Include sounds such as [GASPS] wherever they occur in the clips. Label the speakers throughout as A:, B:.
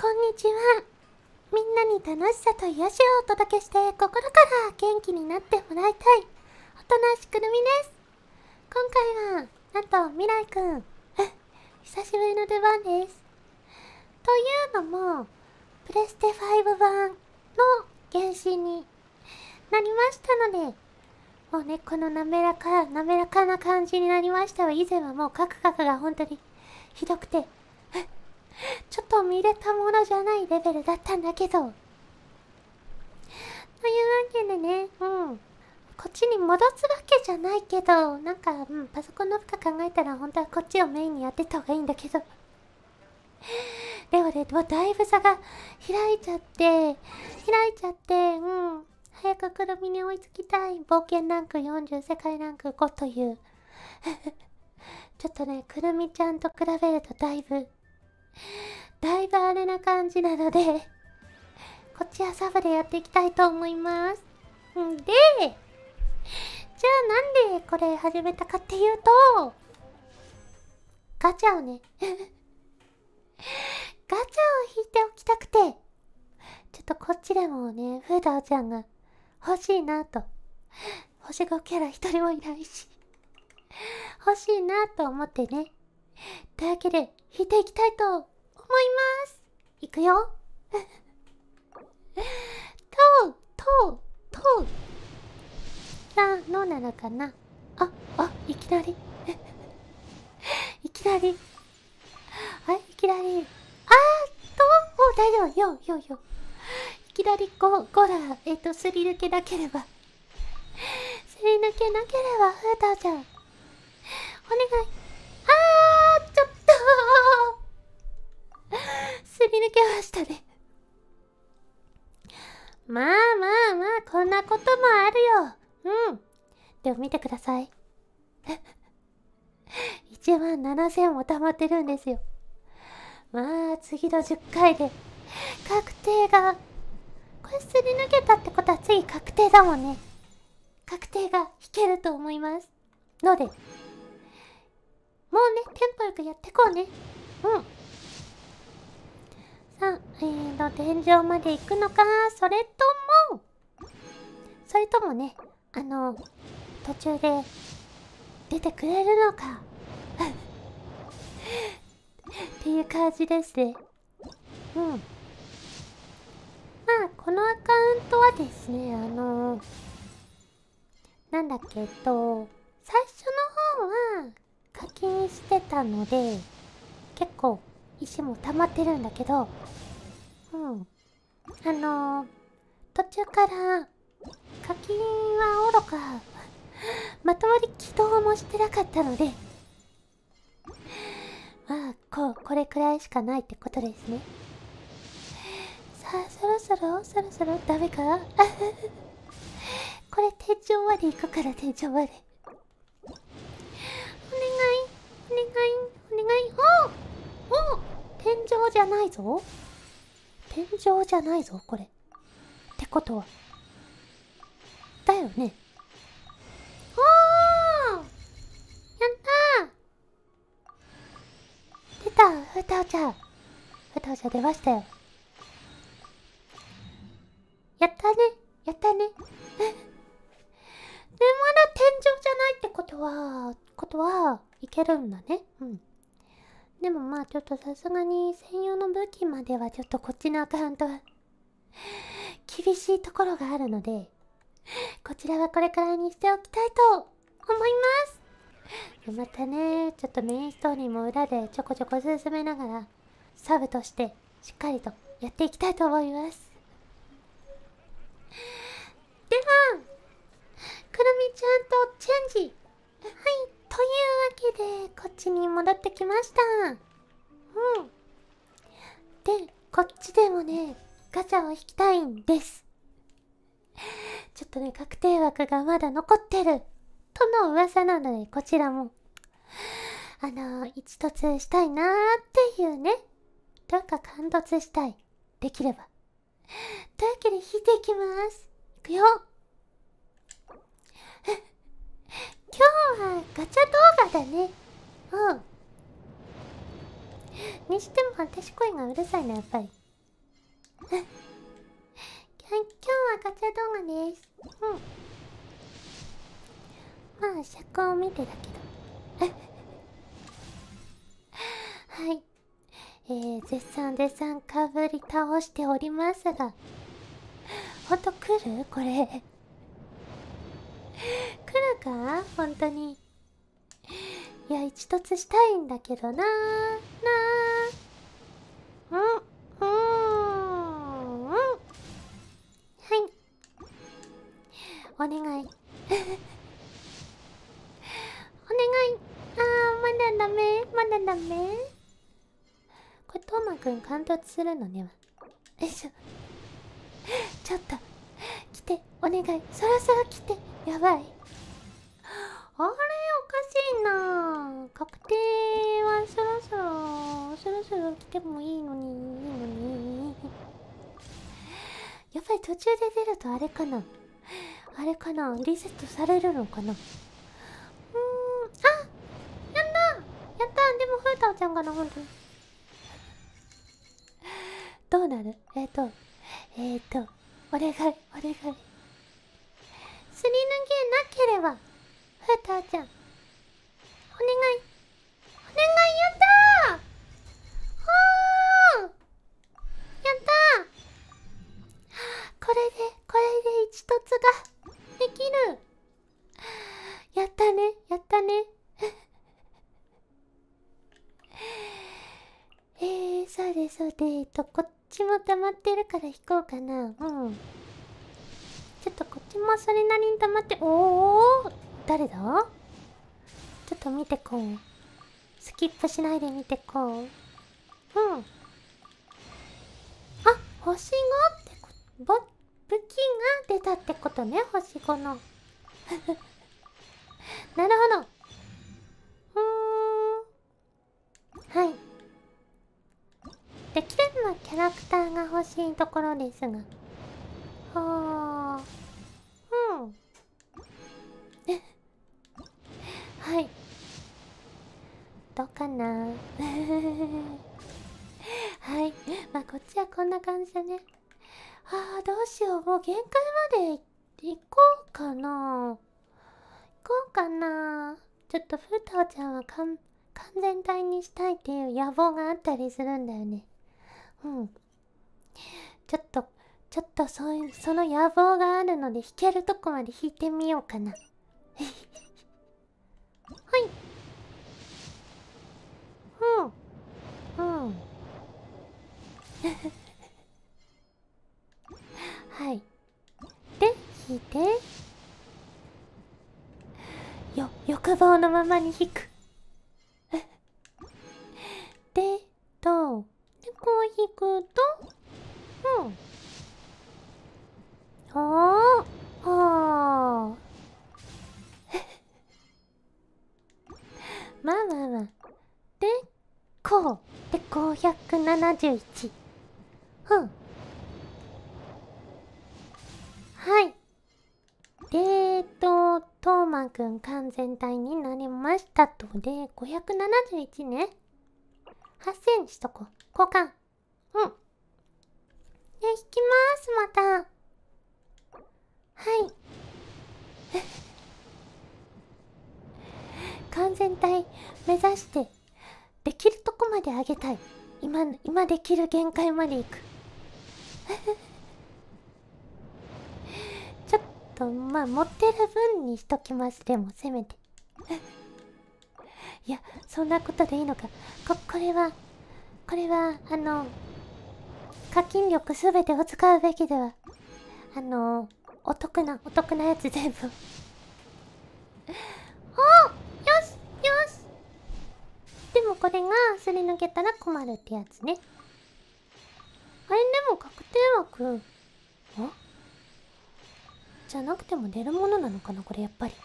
A: こんにちは。みんなに楽しさと癒しをお届けして心から元気になってもらいたい。おとなしくるみです。今回は、なんと未来くん。久しぶりの出番です。というのも、プレステ5版の原神になりましたので、もうね、この滑らか、滑らかな感じになりましたは、以前はもうカクカクが本当にひどくて、[LAUGHS] ちょっと見れたものじゃないレベルだったんだけどというわけでねうんこっちに戻すわけじゃないけどなんか、うん、パソコンの負荷考えたら本当はこっちをメインにやってた方がいいんだけど [LAUGHS] でもねもうだいぶ差が開いちゃって開いちゃってうん早くくるみに追いつきたい冒険ランク40世界ランク5という [LAUGHS] ちょっとねくるみちゃんと比べるとだいぶだいぶあれな感じなのでこっちはサブでやっていきたいと思います。んで、じゃあなんでこれ始めたかっていうと、ガチャをね [LAUGHS] ガチャを引いておきたくて、ちょっとこっちでもね、フーダーちゃんが欲しいなと。星5キャラ一人もいないし欲しいなと思ってね。というわけで、弾いていきたいと思いますいくよ [LAUGHS] とうとうとうどのなのかなああいきなり [LAUGHS] いきなりはいいきなりあーっとお大丈夫よよよいきなり5こら、えっ、ー、とすり抜けなければ [LAUGHS] すり抜けなければふーたちゃんお願いすり抜けましたねまあまあまあ、こんなこともあるよ。うん。でも見てください。1 [LAUGHS] 万7000も溜まってるんですよ。まあ、次の10回で、確定が、これすり抜けたってことは次確定だもんね。確定が引けると思います。ので、もうね、テンポよくやってこうね。うん。さあ、えーと、天井まで行くのか、それとも、それともね、あの、途中で出てくれるのか。っていう感じですね。うん。まあ、このアカウントはですね、あのなんだっけ、えっと、最初の方は課金してたので、結構石も溜まってるんだけどうんあのー、途中から課金はおろかまともに起動もしてなかったのでまあこう、これくらいしかないってことですねさあそろそろそろそろダメか [LAUGHS] これ天井まで行くから天井までお願いお願いお願いおっお天井じゃないぞ天井じゃないぞこれってことはだよねおーやった出たふたお茶ふたお茶出ましたよやったねやったね [LAUGHS] でまだ天井じゃないってことはことはいけるんだねうんでもまあちょっとさすがに専用の武器まではちょっとこっちのアカウントは [LAUGHS] 厳しいところがあるのでこちらはこれからにしておきたいと思いますまたねちょっとメインストーリーも裏でちょこちょこ進めながらサブとしてしっかりとやっていきたいと思いますではくるみちゃんとチェンジはいというわけでこっちに戻ってきましたうんでこっちでもねガチャを引きたいんですちょっとね確定枠がまだ残ってるとの噂なのでこちらもあの一突したいなーっていうねというか貫突したいできればというわけで引いていきますいくよえ今日はガチャ動画だねうんにしても私声がうるさいなやっぱり今日はガチャ動画ですうんまあ車高を見てだけどはいえー、絶賛絶賛かぶり倒しておりますがほんと来るこれか本当にいや一突したいんだけどなーなーうんうんはいお願い [LAUGHS] お願いあーまだダメまだダメこれトーマくん貫突するのねわよいしょ [LAUGHS] ちょっと来てお願いそろそろ来てやばいしてもいいのにいいのにやっぱり途中で出るとあれかなあれかなリセットされるのかなうーんあやったやったでもふーたおちゃんかな本当にどうなるえっ、ー、とえっ、ー、とお願いお願いすり抜けなければふーたおちゃんお願いお願いやったつができるやったねやったね [LAUGHS] えー、そうですそうですえっとこっちも溜まってるから引こうかなうんちょっとこっちもそれなりに溜まっておお誰だちょっと見てこうスキップしないで見てこううんあ星がってこバップチが出たってことね星5の [LAUGHS] なるほどふんはいできればキャラクターが欲しいところですがはあうんはいどうかな [LAUGHS] はいまあこっちはこんな感じだねあーどうしようもう限界まで行こうかな行こうかなちょっとふうたおちゃんは完全体にしたいっていう野望があったりするんだよねうんちょっとちょっとそういうその野望があるので弾けるとこまで弾いてみようかな [LAUGHS] はいうんうんはいで引いてよ欲望のままに引く [LAUGHS] でとでこう引くとうんおーお [LAUGHS] まあまあまあでこうで5 7 1軍完全体になりましたとで571ね8センチとこ交換うんで引きますまたはい完 [LAUGHS] 全体目指してできるとこまで上げたい今今できる限界まで行くとまあ持ってる分にしときますでもせめていやそんなことでいいのかここれはこれはあの課金力すべてを使うべきではあのお得なお得なやつ全部お [LAUGHS] よしよしでもこれがすり抜けたら困るってやつねあれでも確定枠じゃなくても出るものなのかなこれやっぱりよ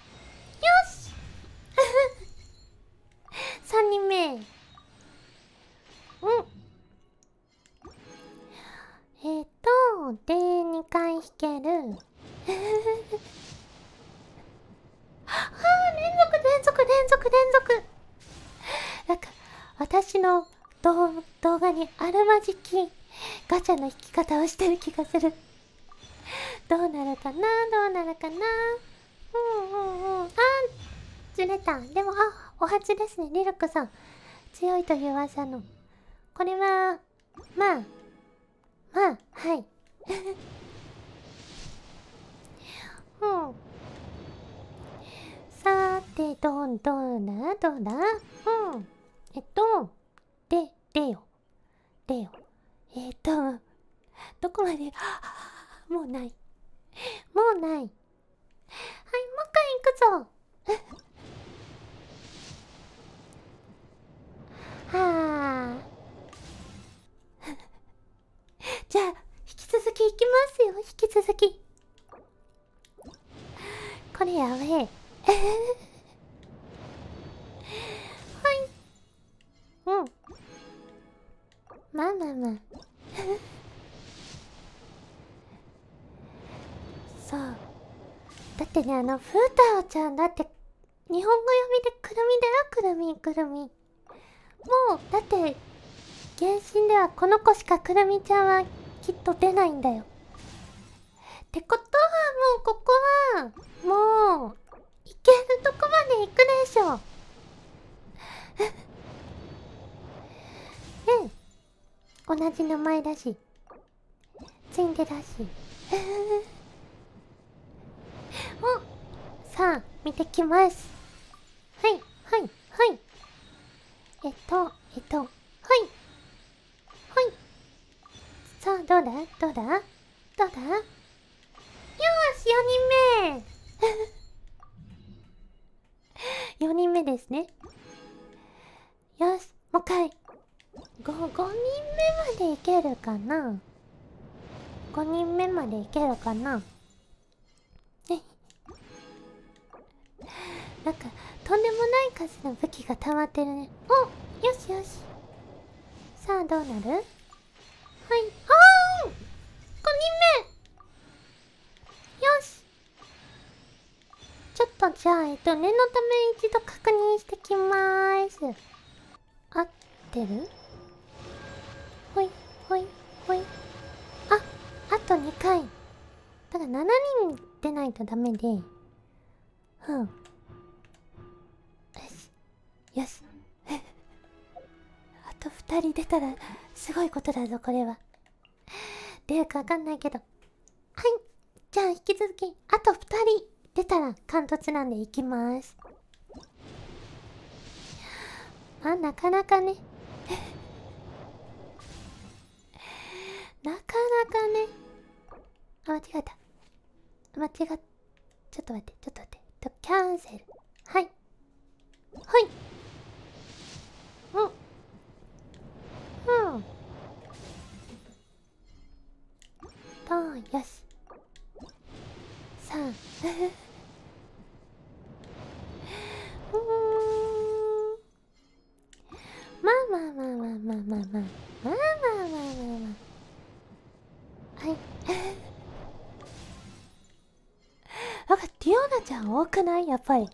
A: し3 [LAUGHS] 人目うんえっ、[LAUGHS] ー、とで2回引けるはあ連続連続連続連続なんか私の動画にあるまじきガチャの引き方をしてる気がするどうなるかなどうなるかなうんうんうんあずれたでもあお初ですねリルクさん強いという噂のこれはまあまあはい [LAUGHS] うんさてどんどんなどうなうんえっとででよでよえっとどこまで [GASPS] もうないもうないはいもう一回行くぞ [LAUGHS] はあ [LAUGHS] じゃあ引き続き行きますよ引き続きこれやべえ [LAUGHS] はいうんまあまあまあってねあの風太郎ちゃんだって日本語読みでくるみだよくるみくるみもうだって原神ではこの子しかくるみちゃんはきっと出ないんだよってことはもうここはもう行けるとこまで行くでしょうん同じ名前だしツインデだし見てきますはいはいはいえっとえっとはいはいさあどうだどうだどうだよし4人目4 [LAUGHS] 人目ですねよしもう一回 5, 5人目までいけるかな5人目までいけるかな武器が溜まってるねおよしよしさあどうなるはいあー5人目よしちょっとじゃあえっと念のため一度確認してきまーす合ってるほいほいほいああと2回ただ7人出ないとダメでうんよしあと2人出たらすごいことだぞこれは出るか分かんないけどはいじゃあ引き続きあと2人出たら貫突なんでいきますまあなかなかねなかなかねあ間違えた間違っちょっと待ってちょっと待ってとキャンセルはいはいよし3 [LAUGHS] まあまあまあまあまあまあまあまあまあまあまあまあはいなんかディオナちゃん多くないやっぱり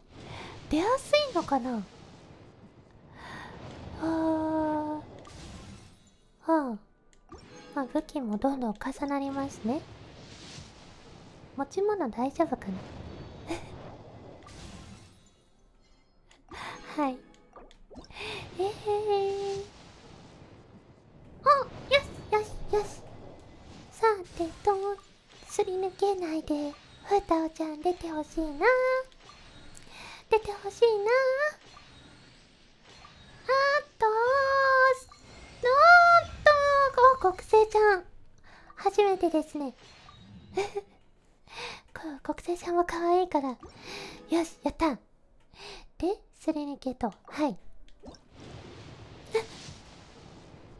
A: 出やすいのかなああまあ武器もどんどん重なりますね持ち物大丈夫かな [LAUGHS] はいえー、およしよしよしさてとすり抜けないでふうたおちゃん出てほしいな出てほしいなあとおっとご国生ちゃん初めてですね国際さんも可愛いからよしやったでスリにゲト。はい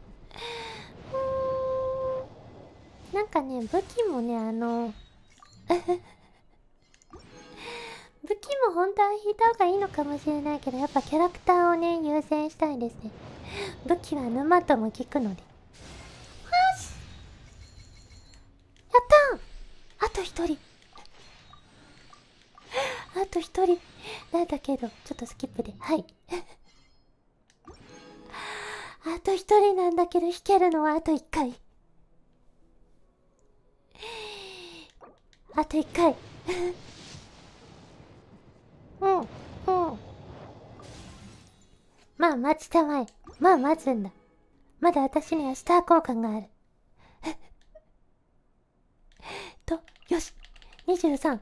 A: [LAUGHS] なんかね武器もねあの [LAUGHS] 武器も本当は引いた方がいいのかもしれないけどやっぱキャラクターをね優先したいですね武器は沼とも効くのでと一人なんだけどちょっとスキップではい [LAUGHS] あと一人なんだけど弾けるのはあと一回 [LAUGHS] あと一回 [LAUGHS] うんうんまあ待ちたまえまあ待つんだまだ私にはスター交換があるとよし23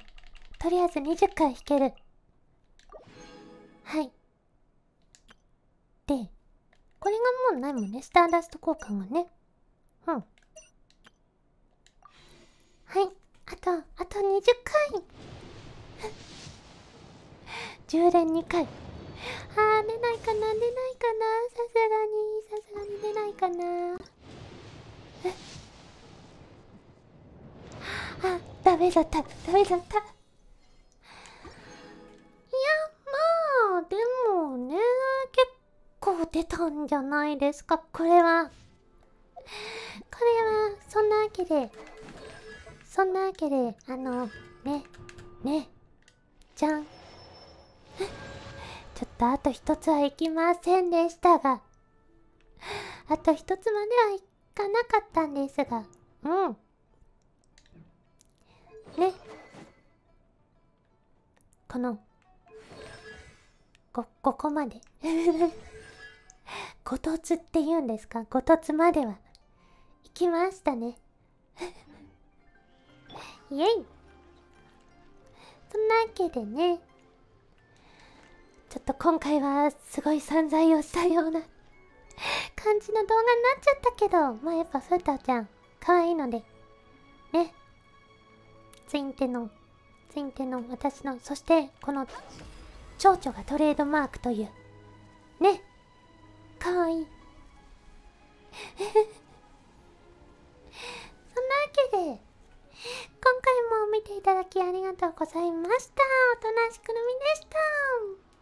A: とりあえず20回弾ける。はい。で、これがもうないもんね。スターダスト交換はね。うん。はい。あと、あと20回10 [LAUGHS] 連2回。あー、出ないかな出ないかなさすがに、さすがに出ないかな [GASPS] あ、ダメだった、ダメだった。でもね結構出たんじゃないですかこれはこれはそんなわけでそんなわけであのねねじゃん [LAUGHS] ちょっとあと一つはいきませんでしたがあと一つまではいかなかったんですがうんねこのこ、ここまで。[LAUGHS] ごとつって言うんですかごとつまでは。行きましたね。[LAUGHS] イェイそんなわけでね。ちょっと今回はすごい散財をしたような [LAUGHS] 感じの動画になっちゃったけど、まあやっぱふーたちゃん、可愛いので、ね。ツインテの、ツインテの私の、そしてこの蝶々がトレードマークというねかわいい [LAUGHS] そんなわけで今回も見ていただきありがとうございましたおとなしくるみでした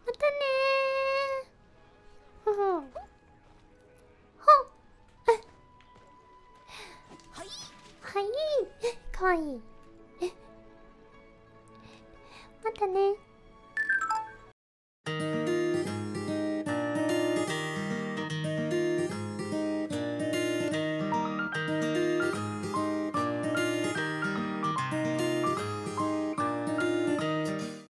A: またねーはいかわいいまたね